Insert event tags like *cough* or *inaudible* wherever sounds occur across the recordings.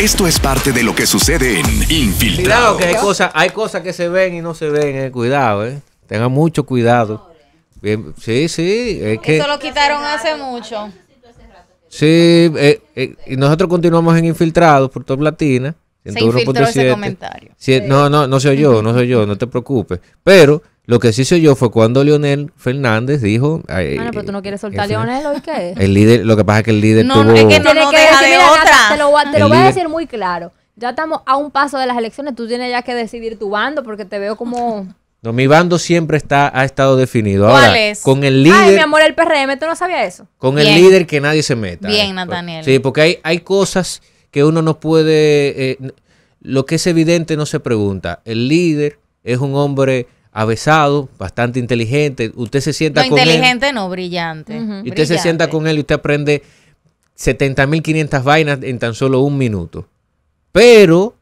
Esto es parte de lo que sucede en Infiltrado. Claro que hay cosas, hay cosas que se ven y no se ven, eh. cuidado, eh. Tengan mucho cuidado. sí, sí, que... Eso lo quitaron hace mucho. Sí, eh, eh y nosotros continuamos en Infiltrados por Top Platina. no, no, no soy yo, no soy yo, no te preocupes. Pero lo que sí se yo fue cuando Leonel Fernández dijo... bueno, pero tú no quieres soltar a Leonel hoy qué es. El líder, lo que pasa es que el líder no, tuvo... Es que no, no que deja decir, de otra. Te lo, voy a decir muy claro. Ya estamos a un paso de las elecciones. Tú tienes ya que decidir tu bando porque te veo como... *laughs* No, mi bando siempre está, ha estado definido. Ahora, es? Con el líder. Ay, mi amor, el PRM, tú no sabías eso. Con el líder que nadie se meta. Bien, pues, Nathaniel. Sí, porque hay, hay cosas que uno no puede. Eh, lo que es evidente no se pregunta. El líder es un hombre avesado, bastante inteligente. Usted se sienta no, con inteligente no, brillante. Y usted se sienta con él y usted aprende 70.500 vainas en tan solo un minuto. Pero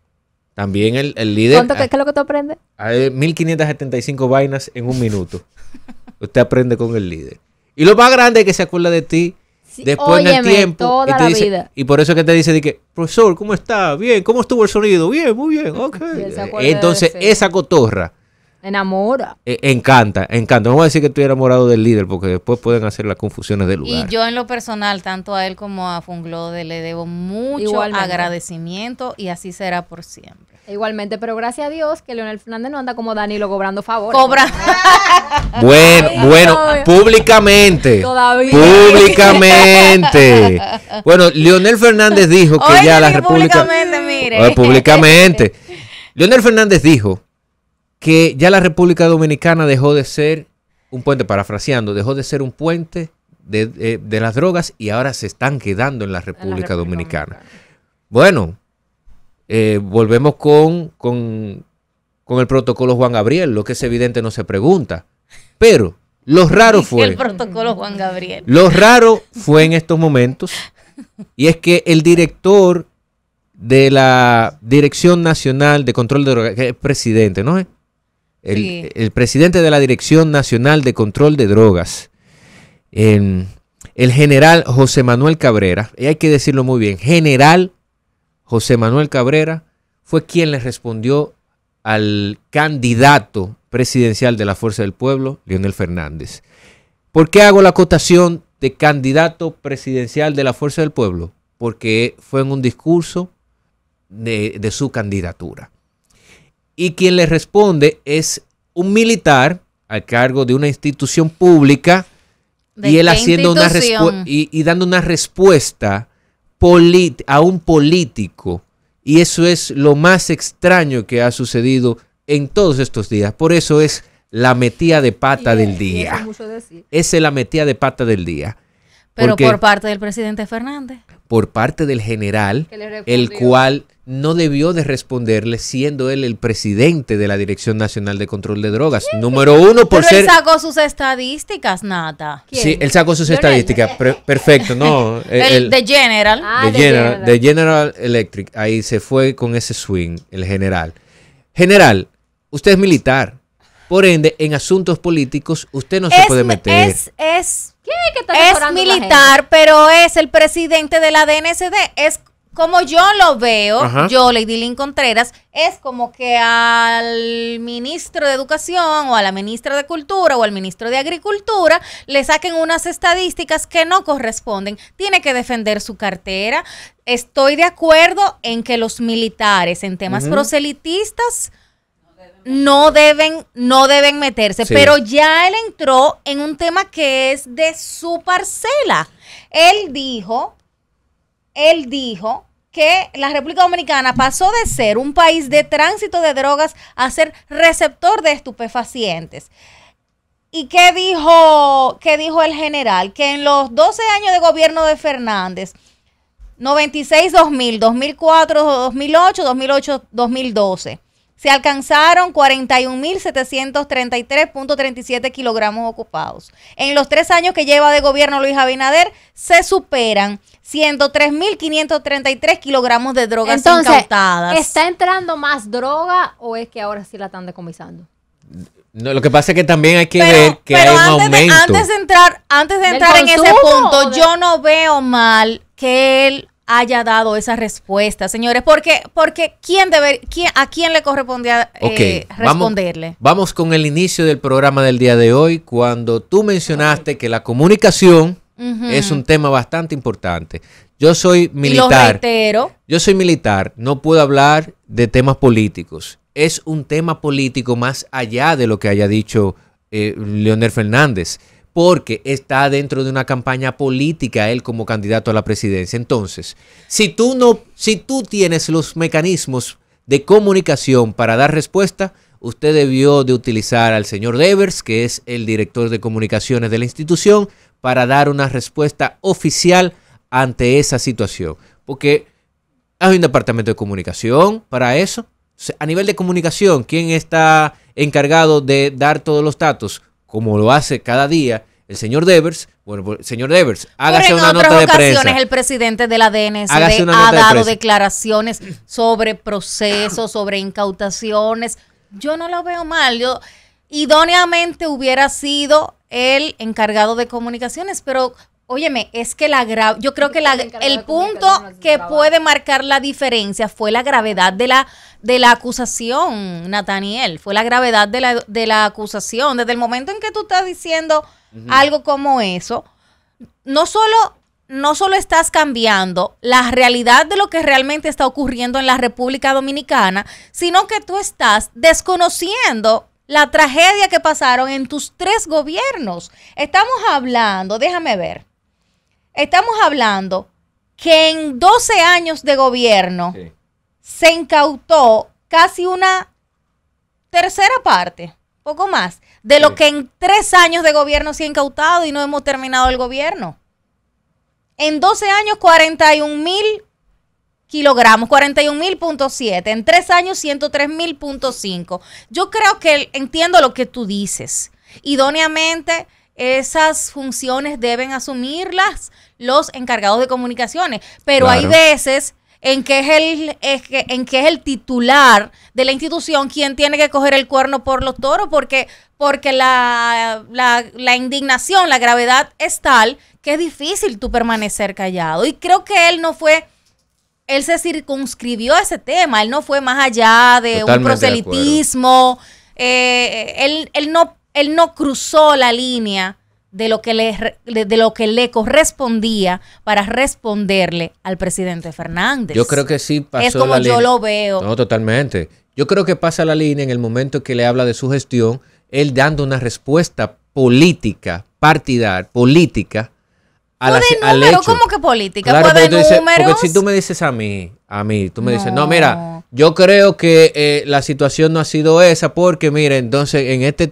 también el, líder... ¿Cuánto, ¿Qué es lo que tú aprendes? 1.575 vainas en un minuto. *laughs* usted aprende con el líder. Y lo más grande es que se acuerda de ti después del en el tiempo. y, te y por eso es que te dice de que, profesor, ¿cómo está? Bien, ¿cómo estuvo el sonido? Bien, muy bien, ok. Entonces, esa cotorra Enamora. E, encanta, encanta. No voy a decir que estoy enamorado del líder porque después pueden hacer las confusiones del lugar. Y yo en lo personal, tanto a él como a Funglode, le debo mucho agradecimiento y así será por siempre. Igualmente, pero gracias a Dios que Leonel Fernández no anda como Danilo cobrando favores. Cobra. *laughs* *laughs* bueno, bueno, públicamente. Todavía. Públicamente. *laughs* bueno, Leonel Fernández dijo que ya la República. Públicamente, mire. públicamente. Leonel Fernández dijo que ya la República Dominicana dejó de ser un puente, parafraseando, dejó de ser un puente de, las drogas y ahora se están quedando en la República, Dominicana. Bueno, eh, volvemos con, el protocolo Juan Gabriel, lo que es evidente no se pregunta. Pero lo raro fue... El protocolo Juan Gabriel. Lo raro fue en estos momentos y es que el director de la Dirección Nacional de Control de Drogas, que es presidente, ¿no? el, presidente de la Dirección Nacional de Control de Drogas, em, el, general José Manuel Cabrera, y hay que decirlo muy bien, general José Manuel Cabrera fue quien le respondió al candidato presidencial de la Fuerza del Pueblo, Leonel Fernández. ¿Por qué hago la acotación de candidato presidencial de la Fuerza del Pueblo? Porque fue en un discurso de su candidatura y quien le responde es un militar al cargo de una institución pública y él haciendo una y, y, dando una respuesta a un político. Y eso es lo más extraño que ha sucedido en todos estos días. Por eso es la metía de pata del día. Esa es la metía de pata del día. Pero por parte del presidente Fernández. Por parte del general, el cual no debió de responderle siendo él el presidente de la Dirección Nacional de Control de Drogas. Número uno por Pero ser... Él sacó sus estadísticas, Nata. Sí, él sacó sus estadísticas. perfecto, no. *laughs* Eh, el, de General. de General, ah, General. De General Electric. Ahí se fue con ese swing, el general. General, usted es militar. Por ende, en asuntos políticos usted no se puede meter. Es, es militar, pero es el presidente de la DNCD. Es como yo lo veo, yo, Lady Lynn Contreras, es como que al ministro de Educación o a la ministra de Cultura o al ministro de Agricultura le saquen unas estadísticas que no corresponden. Tiene que defender su cartera. Estoy de acuerdo en que los militares en temas proselitistas no deben, no deben meterse. Pero ya él entró en un tema que es de su parcela. Él dijo, él dijo que la República Dominicana pasó de ser un país de tránsito de drogas a ser receptor de estupefacientes. ¿Y qué dijo, qué dijo el general? Que en los 12 años de gobierno de Fernández, 96, 2000, 2004, 2008, 2008, 2012 se alcanzaron 41.733.37 kilogramos ocupados. En los tres años que lleva de gobierno Luis Abinader, se superan 103.533 kilogramos de drogas Entonces, ¿Está entrando más droga o es que ahora sí la están decomisando? No, lo que pasa es que también hay que ver que hay aumento. De, antes de entrar, antes de entrar en ese punto, yo no veo mal que él haya dado esa respuesta, señores, porque porque quién debe, quién, a quién le correspondía eh, responderle. Vamos, con el inicio del programa del día de hoy cuando tú mencionaste que la comunicación es un tema bastante importante. Yo soy militar. yo soy militar, no puedo hablar de temas políticos. Es un tema político más allá de lo que haya dicho eh, Leonel Fernández porque está dentro de una campaña política él como candidato a la presidencia. Entonces, si tú no, si tú tienes los mecanismos de comunicación para dar respuesta, usted debió de utilizar al señor Devers, que es el director de comunicaciones de la institución, para dar una respuesta oficial ante esa situación. Porque hay un departamento de comunicación para eso. a nivel de comunicación, ¿quién está encargado de dar todos los datos? como lo hace cada día el señor Devers, bueno, pues, señor Devers, hágase una ocasiones, el presidente de la dns ha dado declaraciones sobre procesos, sobre incautaciones. Yo no lo veo mal. Yo idóneamente hubiera sido el encargado de comunicaciones, pero Óyeme, es que la grave, yo creo que el punto que puede marcar la diferencia fue la gravedad de la de la acusación, Nathaniel, fue la gravedad de la, de la acusación. Desde el momento en que tú estás diciendo algo como eso, no solo no solo estás cambiando la realidad de lo que realmente está ocurriendo en la República Dominicana, sino que tú estás desconociendo la tragedia que pasaron en tus tres gobiernos. Estamos hablando, déjame ver estamos hablando que en 12 años de gobierno se incautó casi una tercera parte, poco más, de lo que en tres años de gobierno se ha incautado y no hemos terminado el gobierno. En 12 años, 41 mil kilogramos, mil.7. En tres años, 103.000.5. Yo creo que entiendo lo que tú dices. Idóneamente, esas funciones deben asumirlas los encargados de comunicaciones. Pero hay veces en que es el en que es el titular de la institución quien tiene que coger el cuerno por los toros porque porque la, indignación, la gravedad es tal que es difícil tú permanecer callado. Y creo que él no fue, él se circunscribió a ese tema, él no fue más allá de un proselitismo, eh, él, él no él no cruzó la línea de lo que le, de lo que le correspondía para responderle al presidente Fernández. Yo creo que sí pasó Es como yo lo veo. No, totalmente. Yo creo que pasa la línea en el momento que le habla de su gestión, él dando una respuesta política, partidar, política, pero que política? porque, si tú me dices a mí, a mí, tú me dices, no, mira, yo creo que eh, la situación no ha sido esa porque, mira, entonces en este,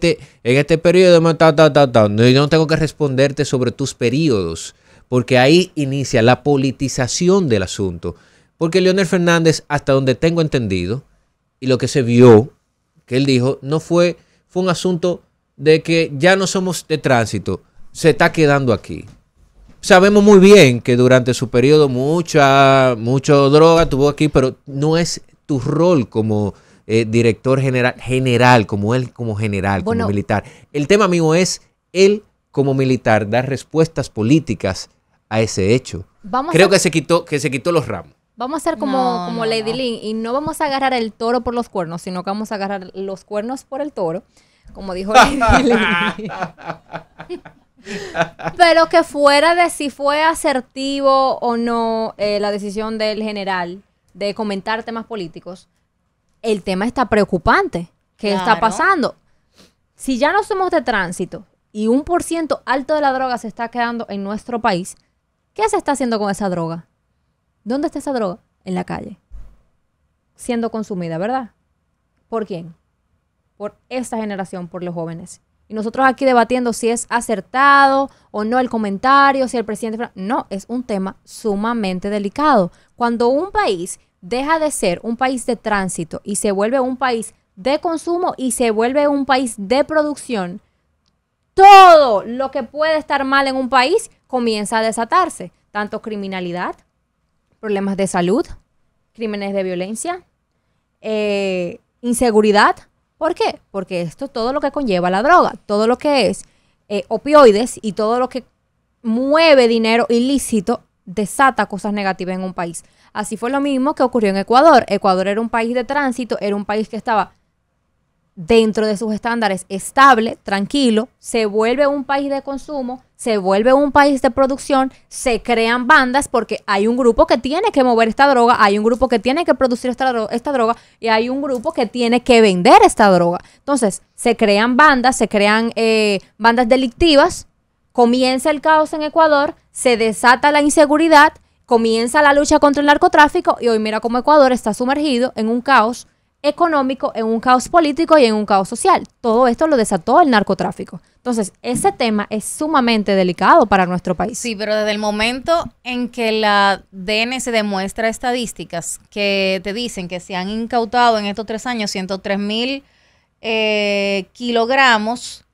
en este periodo, ta, ta, yo no tengo que responderte sobre tus periodos, porque ahí inicia la politización del asunto. Porque Leonel Fernández, hasta donde tengo entendido, y lo que se vio, que él dijo, no fue, fue un asunto de que ya no somos de tránsito, se está quedando aquí sabemos muy bien que durante su periodo mucha, mucha droga tuvo aquí, pero no es tu rol como eh, director general, general, como él como general, como militar. El tema mío es él como militar, dar respuestas políticas a ese hecho. Creo que se quitó, que se quitó los ramos. Vamos a ser como, como Lady Lynn y no vamos a agarrar el toro por los cuernos, sino que vamos a agarrar los cuernos por el toro, como dijo *laughs* Lady Lynn. *laughs* *laughs* Pero que fuera de si fue asertivo o no eh, la decisión del general de comentar temas políticos, el tema está preocupante. ¿Qué está pasando? Si ya no somos de tránsito y un por ciento alto de la droga se está quedando en nuestro país, ¿qué se está haciendo con esa droga? ¿Dónde está esa droga? En la calle. Siendo consumida, ¿verdad? ¿Por quién? Por esta generación, por los jóvenes. Y nosotros aquí debatiendo si es acertado o no el comentario, si el presidente... No, es un tema sumamente delicado. Cuando un país deja de ser un país de tránsito y se vuelve un país de consumo y se vuelve un país de producción, todo lo que puede estar mal en un país comienza a desatarse. Tanto criminalidad, problemas de salud, crímenes de violencia, eh, inseguridad, ¿Por qué? Porque esto, todo lo que conlleva la droga, todo lo que es eh, opioides y todo lo que mueve dinero ilícito, desata cosas negativas en un país. Así fue lo mismo que ocurrió en Ecuador. Ecuador era un país de tránsito, era un país que estaba dentro de sus estándares estable, tranquilo, se vuelve un país de consumo, se vuelve un país de producción, se crean bandas porque hay un grupo que tiene que mover esta droga, hay un grupo que tiene que producir esta, esta droga y hay un grupo que tiene que vender esta droga. Entonces, se crean bandas, se crean eh, bandas delictivas, comienza el caos en Ecuador, se desata la inseguridad, comienza la lucha contra el narcotráfico y hoy mira cómo Ecuador está sumergido en un caos económico, en un caos político y en un caos social. Todo esto lo desató el narcotráfico. Entonces, ese tema es sumamente delicado para nuestro país. Sí, pero desde el momento en que la se demuestra estadísticas que te dicen que se han incautado en estos tres años 103 mil eh, kilogramos,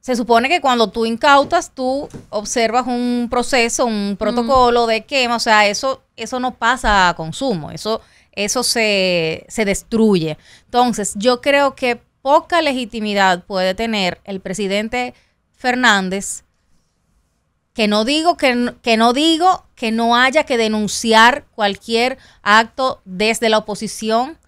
se supone que cuando tú incautas, tú observas un proceso, un protocolo de quema, o sea, eso, eso no pasa a consumo, eso eso se, se destruye. Entonces, yo creo que poca legitimidad puede tener el presidente Fernández, que no digo que, que no digo que no haya que denunciar cualquier acto desde la oposición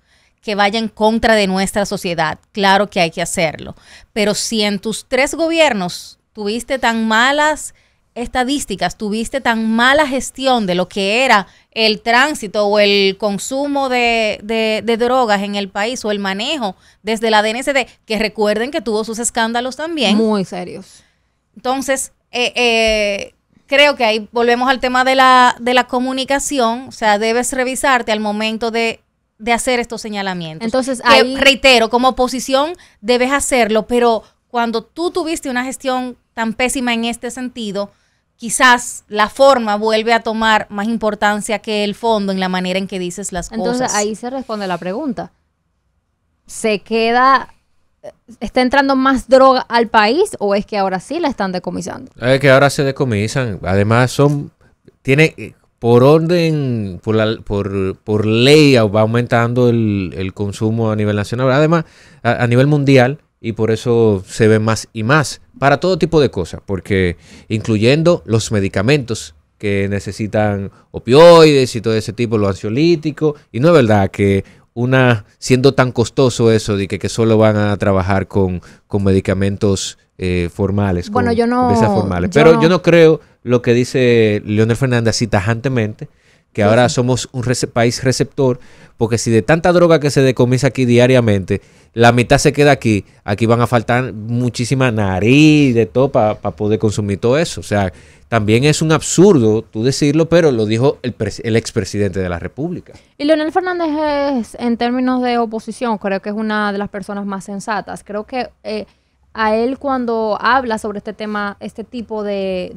que vaya en contra de nuestra sociedad. Claro que hay que hacerlo. Pero si en tus tres gobiernos tuviste tan malas estadísticas tuviste tan mala gestión de lo que era el tránsito o el consumo de, drogas en el país o el manejo desde la DNCD, que recuerden que tuvo sus escándalos también. Muy serios. Entonces, eh, eh, creo que ahí volvemos al tema de la, de la comunicación, o sea, debes revisarte al momento de hacer estos señalamientos. Entonces, reitero, como oposición debes hacerlo, pero cuando tú tuviste una gestión tan pésima en este sentido, quizás la forma vuelve a tomar más importancia que el fondo en la manera en que dices las cosas. Entonces ahí se responde la pregunta. ¿Se queda, está entrando más droga al país o es que ahora sí la están decomisando? Es que ahora se decomisan. Además son, tiene, eh, por orden, por, por, ley va aumentando el, el, consumo a nivel nacional. Además, a nivel mundial, y por eso se ve más y más para todo tipo de cosas, porque incluyendo los medicamentos que necesitan opioides y todo ese tipo, lo ansiolítico, y no es verdad que una siendo tan costoso eso de que, solo van a trabajar con, medicamentos eh, formales, bueno, con yo no, formales. Pero yo no creo lo que dice Leonel Fernández así tajantemente, que ahora somos un país receptor, porque si de tanta droga que se decomisa aquí diariamente, la mitad se queda aquí, aquí van a faltar muchísima nariz de todo para poder consumir todo eso. O sea, también es un absurdo tú decirlo, pero lo dijo el, expresidente de la República. Y Leonel Fernández es, en términos de oposición, creo que es una de las personas más sensatas. Creo que eh, a él cuando habla sobre este tema, este tipo de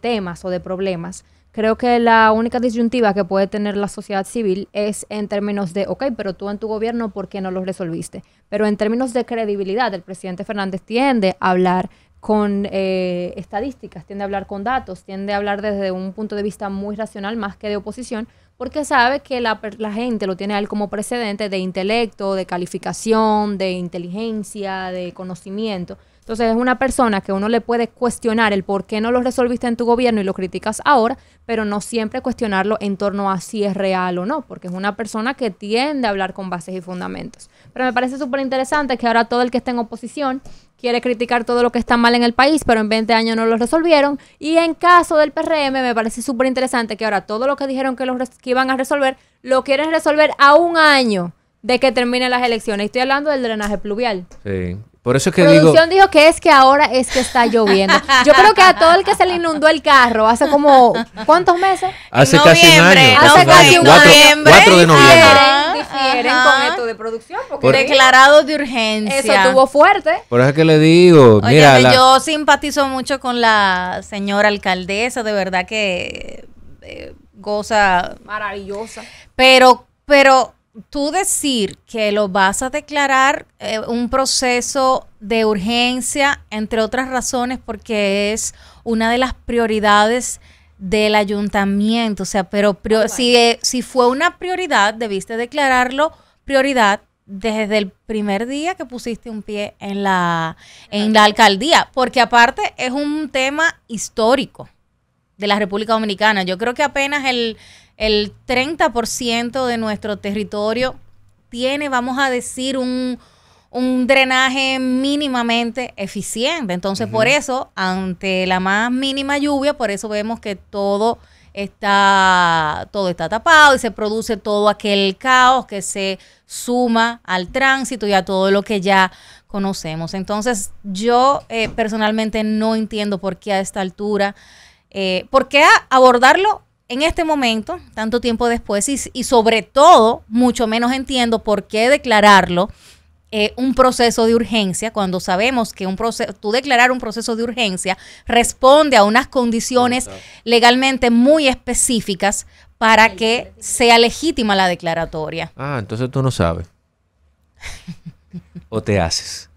temas o de problemas, Creo que la única disyuntiva que puede tener la sociedad civil es en términos de, ok, pero tú en tu gobierno, ¿por qué no lo resolviste? Pero en términos de credibilidad, el presidente Fernández tiende a hablar con eh, estadísticas, tiende a hablar con datos, tiende a hablar desde un punto de vista muy racional más que de oposición, porque sabe que la, la gente lo tiene a él como precedente de intelecto, de calificación, de inteligencia, de conocimiento. Entonces es una persona que uno le puede cuestionar el por qué no lo resolviste en tu gobierno y lo criticas ahora, pero no siempre cuestionarlo en torno a si es real o no, porque es una persona que tiende a hablar con bases y fundamentos. Pero me parece súper interesante que ahora todo el que está en oposición quiere criticar todo lo que está mal en el país, pero en 20 años no lo resolvieron. Y en caso del PRM me parece súper interesante que ahora todo lo que dijeron que, que iban a resolver, lo quieren resolver a un año de que terminen las elecciones. Estoy hablando del drenaje pluvial. Sí. Por eso es que Producción dijo que es que ahora es que está lloviendo. *laughs* Yo creo que a todo el que se le inundó el carro hace como ¿cuántos meses? Hace casi un año. Hace casi un año. 4 de noviembre. difieren con esto de producción porque declarado de urgencia. Eso estuvo fuerte. Por eso es que le digo, mira, yo simpatizo mucho con la señora alcaldesa, de verdad que eh, goza maravillosa. Pero pero tú decir que lo vas a declarar eh, un proceso de urgencia, entre otras razones, porque es una de las prioridades del ayuntamiento. O sea, pero ah, si, si fue una prioridad, debiste declararlo prioridad desde el primer día que pusiste un pie en la, en la alcaldía, porque aparte es un tema histórico de la República Dominicana. Yo creo que apenas el el 30% de nuestro territorio tiene, vamos a decir, un, drenaje mínimamente eficiente. Entonces, por eso, ante la más mínima lluvia, por eso vemos que todo está todo está tapado y se produce todo aquel caos que se suma al tránsito y a todo lo que ya conocemos. Entonces, yo eh, personalmente no entiendo por qué a esta altura, eh, por qué abordarlo en este momento, tanto tiempo después, y, sobre todo, mucho menos entiendo por qué declararlo eh, un proceso de urgencia, cuando sabemos que un proceso, tú declarar un proceso de urgencia responde a unas condiciones legalmente muy específicas para que sea legítima la declaratoria. Ah, entonces tú no sabes. o te haces.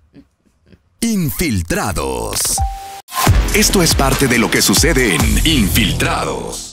Infiltrados. Esto es parte de lo que sucede en Infiltrados.